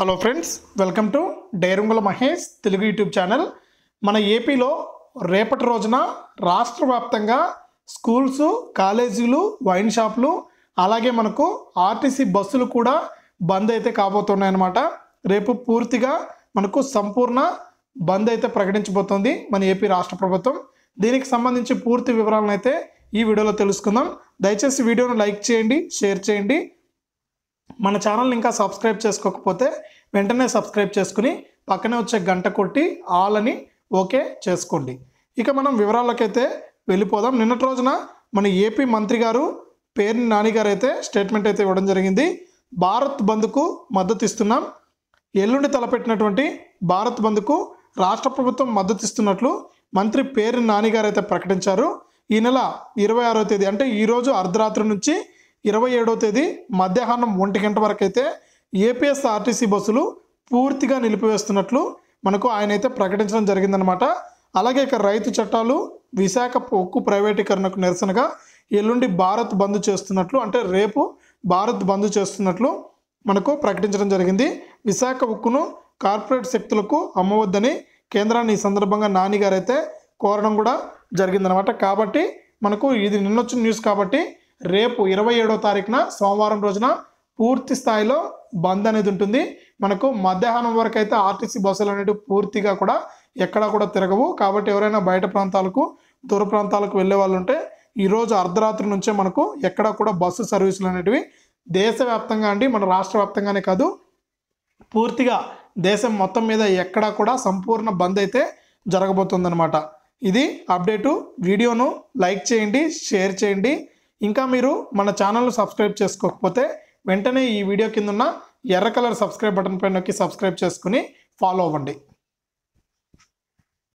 hello friends welcome to డైరుంగుల Mahesh Telugu YouTube channel మన ఏపీలో రేపటి రోజున రాష్ట్ర వ్యాప్తంగా స్కూల్స్ కాలేజీలు వైన్ షాపులు అలాగే మనకు ఆర్టీసీ బస్సులు కూడా బంద్ అయితే కాబోతున్నాయన్నమాట రేపు పూర్తిగా మనకు సంపూర్ణ బంద్ అయితే ప్రకటించబోతోంది మన ఏపీ రాష్ట్ర ప్రభుత్వం దీనికి సంబంధించి పూర్తి వివరాలను అయితే ఈ వీడియోలో తెలుసుకుందాం దయచేసి వీడియోను లైక్ చేయండి షేర్ చేయండి మన ఛానల్ని ఇంకా సబ్స్క్రైబ్ చేసుకోకపోతే వెంటనే సబ్స్క్రైబ్ చేసుకుని పక్కనే వచ్చే గంట కొట్టి ఆల్ అని ఓకే చేసుకోండి ఇక మనం వివరాలకైతే వెళ్ళిపోదాం నిన్నటి రోజున మన ఏపీ మంత్రి గారు పేర్ని నానిగారు అయితే స్టేట్మెంట్ అయితే ఇవ్వడం జరిగింది భారత్ బంద్కు మద్దతు ఇస్తున్నాం ఎల్లుండి తలపెట్టినటువంటి భారత్ బంద్కు రాష్ట్ర ప్రభుత్వం మద్దతు ఇస్తున్నట్లు మంత్రి పేరు గారు అయితే ప్రకటించారు ఈ నెల ఇరవై ఆరో తేదీ అంటే ఈరోజు అర్ధరాత్రి నుంచి ఇరవై ఏడో తేదీ మధ్యాహ్నం ఒంటి గంట వరకు అయితే ఏపీఎస్ ఆర్టీసీ బస్సులు పూర్తిగా నిలిపివేస్తున్నట్లు మనకు ఆయన అయితే ప్రకటించడం జరిగిందనమాట అలాగే ఇక రైతు చట్టాలు విశాఖ ఉక్కు ప్రైవేటీకరణకు నిరసనగా ఎల్లుండి భారత్ బంద్ చేస్తున్నట్లు అంటే రేపు భారత్ బంద్ చేస్తున్నట్లు మనకు ప్రకటించడం జరిగింది విశాఖ ఉక్కును కార్పొరేట్ శక్తులకు అమ్మవద్దని కేంద్రాన్ని ఈ సందర్భంగా నాని గారైతే కోరడం కూడా జరిగిందనమాట కాబట్టి మనకు ఇది నిన్నొచ్చిన న్యూస్ కాబట్టి రేపు ఇరవై ఏడో తారీఖున సోమవారం రోజున పూర్తి స్థాయిలో బంద్ అనేది ఉంటుంది మనకు మధ్యాహ్నం వరకు అయితే ఆర్టీసీ బస్సులు అనేటివి పూర్తిగా కూడా ఎక్కడా కూడా తిరగవు కాబట్టి ఎవరైనా బయట ప్రాంతాలకు దూర ప్రాంతాలకు వెళ్ళే వాళ్ళు ఉంటే ఈరోజు అర్ధరాత్రి నుంచే మనకు ఎక్కడా కూడా బస్సు సర్వీసులు అనేటివి దేశవ్యాప్తంగా అండి మన రాష్ట్ర వ్యాప్తంగానే కాదు పూర్తిగా దేశం మొత్తం మీద ఎక్కడా కూడా సంపూర్ణ బంద్ అయితే జరగబోతుందన్నమాట ఇది అప్డేటు వీడియోను లైక్ చేయండి షేర్ చేయండి ఇంకా మీరు మన ఛానల్ను సబ్స్క్రైబ్ చేసుకోకపోతే వెంటనే ఈ వీడియో కింద ఉన్న ఎర్ర కలర్ సబ్స్క్రైబ్ బటన్ పైన నొక్కి సబ్స్క్రైబ్ చేసుకుని ఫాలో అవ్వండి